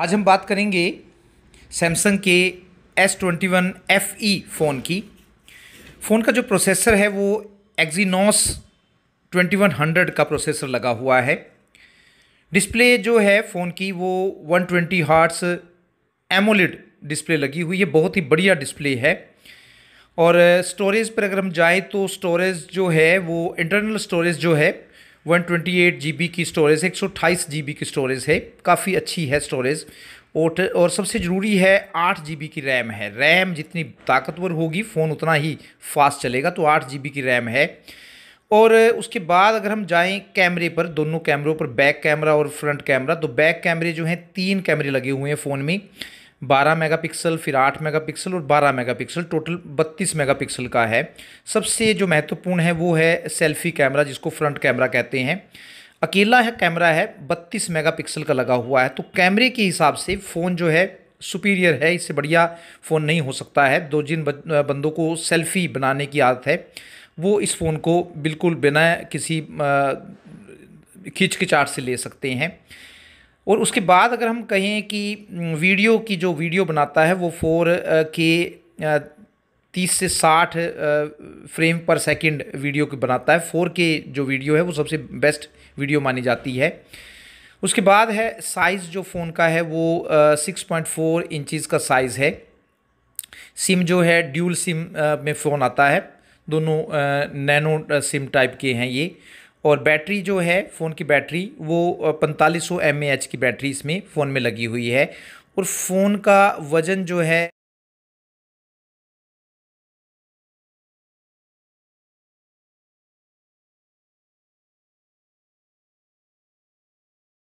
आज हम बात करेंगे सैमसंग के S twenty one F E phone की फ़ोन का जो प्रोसेसर है वो एक्जीनॉस ट्वेंटी वन हंड्रेड का प्रोसेसर लगा हुआ है डिस्प्ले जो है फ़ोन की वो one twenty hertz AMOLED display लगी हुई है बहुत ही बढ़िया डिस्प्ले है और स्टोरेज पर अगर हम जाएँ तो स्टोरेज जो है वो इंटरनल स्टोरेज जो है one twenty eight G B की स्टोरेज एक सौ जी बी की स्टोरेज है काफ़ी अच्छी है स्टोरेज और और सबसे ज़रूरी है आठ जी बी की रैम है रैम जितनी ताकतवर होगी फ़ोन उतना ही फास्ट चलेगा तो आठ जी बी की रैम है और उसके बाद अगर हम जाएं कैमरे पर दोनों कैमरों पर बैक कैमरा और फ्रंट कैमरा तो बैक कैमरे जो हैं तीन कैमरे लगे हुए हैं फ़ोन में मेगा मेगापिक्सल फिर मेगा मेगापिक्सल और mega megapixel total mega megapixel का है सबसे जो महत्वपूर्ण है वो है सेल्फी कैमरा जिसको फ्रंट कैमरा कहते हैं अकेला है कैमरा है मेगा मेगापिक्सल का लगा हुआ है तो कैमरे के हिसाब से फ़ोन जो है सुपीरियर है इससे बढ़िया फ़ोन नहीं हो सकता है दो जिन बंदों को सेल्फी बनाने की आदत है वो इस फ़ोन को बिल्कुल बिना किसी खिचकिचाट से ले सकते हैं और उसके बाद अगर हम कहें कि वीडियो की जो वीडियो बनाता है वो फोर के तीस से साठ फ्रेम पर सेकंड वीडियो की बनाता है फोर के जो वीडियो है वो सबसे बेस्ट वीडियो मानी जाती है उसके बाद है साइज़ जो फ़ोन का है वो सिक्स पॉइंट फोर इंचज़ का साइज़ है सिम जो है ड्यूल सिम में फ़ोन आता है दोनों नैनो सिम टाइप के हैं ये और बैटरी जो है फ़ोन की बैटरी वो पैंतालीस सौ एम एच की बैटरी इसमें फ़ोन में लगी हुई है और फ़ोन का वज़न जो है